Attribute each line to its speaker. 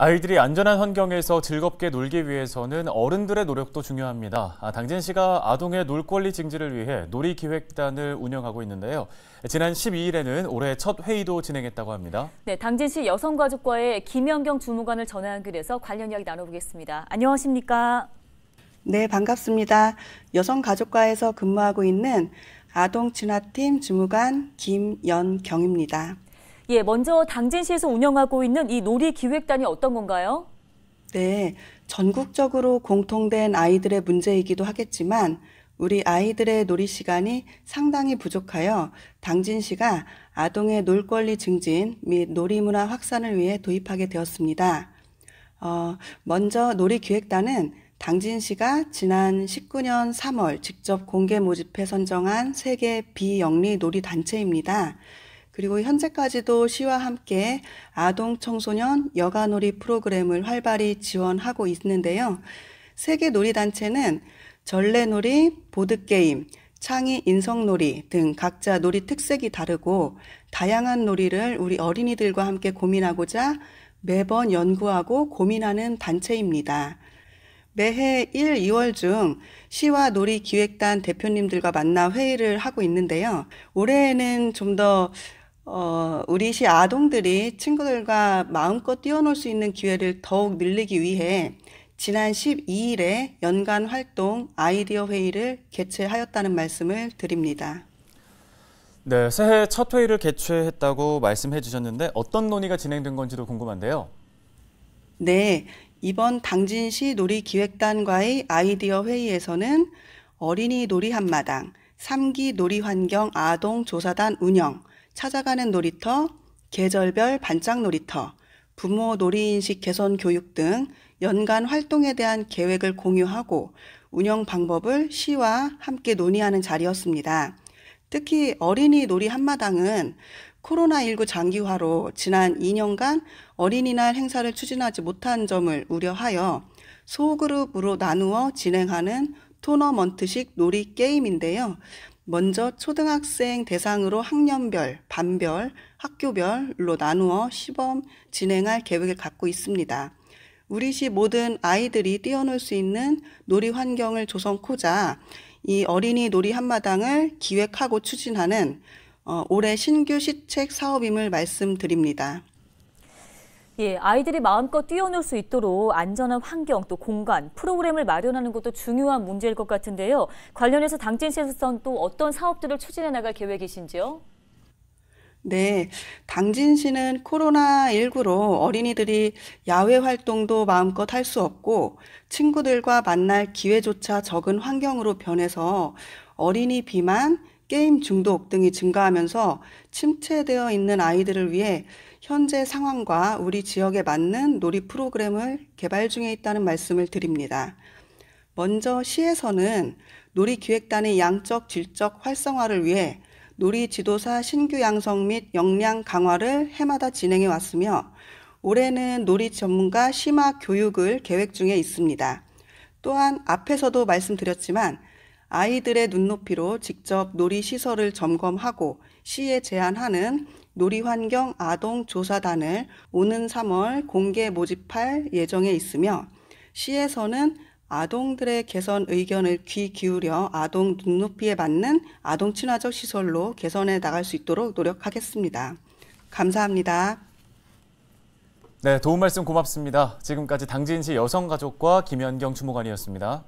Speaker 1: 아이들이 안전한 환경에서 즐겁게 놀기 위해서는 어른들의 노력도 중요합니다. 아, 당진 시가 아동의 놀 권리 증진을 위해 놀이기획단을 운영하고 있는데요. 지난 12일에는 올해 첫 회의도 진행했다고 합니다.
Speaker 2: 네, 당진시 여성가족과의 김연경 주무관을 전화한 글에서 관련 이야기 나눠보겠습니다. 안녕하십니까?
Speaker 3: 네, 반갑습니다. 여성가족과에서 근무하고 있는 아동진화팀 주무관 김연경입니다.
Speaker 2: 예, 먼저 당진시에서 운영하고 있는 이 놀이기획단이 어떤 건가요?
Speaker 3: 네, 전국적으로 공통된 아이들의 문제이기도 하겠지만 우리 아이들의 놀이 시간이 상당히 부족하여 당진시가 아동의 놀 권리 증진 및 놀이 문화 확산을 위해 도입하게 되었습니다. 어, 먼저 놀이기획단은 당진시가 지난 19년 3월 직접 공개 모집해 선정한 세계 비영리 놀이 단체입니다. 그리고 현재까지도 시와 함께 아동 청소년 여가놀이 프로그램을 활발히 지원하고 있는데요. 세계 놀이단체는 전래놀이, 보드게임, 창의 인성놀이 등 각자 놀이 특색이 다르고 다양한 놀이를 우리 어린이들과 함께 고민하고자 매번 연구하고 고민하는 단체입니다. 매해 1, 2월 중 시와 놀이 기획단 대표님들과 만나 회의를 하고 있는데요. 올해에는 좀더 어, 우리 시 아동들이 친구들과 마음껏 뛰어놀 수 있는 기회를 더욱 늘리기 위해 지난 12일에 연간 활동 아이디어 회의를 개최하였다는 말씀을 드립니다.
Speaker 1: 네, 새해 첫 회의를 개최했다고 말씀해 주셨는데 어떤 논의가 진행된 건지도 궁금한데요.
Speaker 3: 네, 이번 당진시 놀이기획단과의 아이디어 회의에서는 어린이 놀이 한마당, 3기 놀이환경 아동조사단 운영, 찾아가는 놀이터, 계절별 반짝 놀이터, 부모 놀이인식 개선 교육 등 연간 활동에 대한 계획을 공유하고 운영 방법을 시와 함께 논의하는 자리였습니다. 특히 어린이 놀이 한마당은 코로나19 장기화로 지난 2년간 어린이날 행사를 추진하지 못한 점을 우려하여 소그룹으로 나누어 진행하는 토너먼트식 놀이 게임인데요. 먼저 초등학생 대상으로 학년별, 반별, 학교별로 나누어 시범 진행할 계획을 갖고 있습니다. 우리시 모든 아이들이 뛰어놀 수 있는 놀이 환경을 조성코자 이 어린이 놀이 한마당을 기획하고 추진하는 어, 올해 신규 시책 사업임을 말씀드립니다.
Speaker 2: 예, 아이들이 마음껏 뛰어놀 수 있도록 안전한 환경 또 공간, 프로그램을 마련하는 것도 중요한 문제일 것 같은데요. 관련해서 당진시에서는 또 어떤 사업들을 추진해 나갈 계획이신지요?
Speaker 3: 네, 당진시는 코로나19로 어린이들이 야외 활동도 마음껏 할 수 없고 친구들과 만날 기회조차 적은 환경으로 변해서 어린이 비만, 게임 중독 등이 증가하면서 침체되어 있는 아이들을 위해 현재 상황과 우리 지역에 맞는 놀이 프로그램을 개발 중에 있다는 말씀을 드립니다. 먼저 시에서는 놀이기획단의 양적 질적 활성화를 위해 놀이 지도사 신규 양성 및 역량 강화를 해마다 진행해 왔으며 올해는 놀이 전문가 심화 교육을 계획 중에 있습니다. 또한 앞에서도 말씀드렸지만 아이들의 눈높이로 직접 놀이 시설을 점검하고 시에 제안하는 놀이환경 아동조사단을 오는 3월 공개 모집할 예정에 있으며 시에서는 아동들의 개선 의견을 귀 기울여 아동 눈높이에 맞는 아동 친화적 시설로 개선해 나갈 수 있도록 노력하겠습니다. 감사합니다.
Speaker 1: 네, 도움 말씀 고맙습니다. 지금까지 당진시 여성가족과 김현경 주무관이었습니다.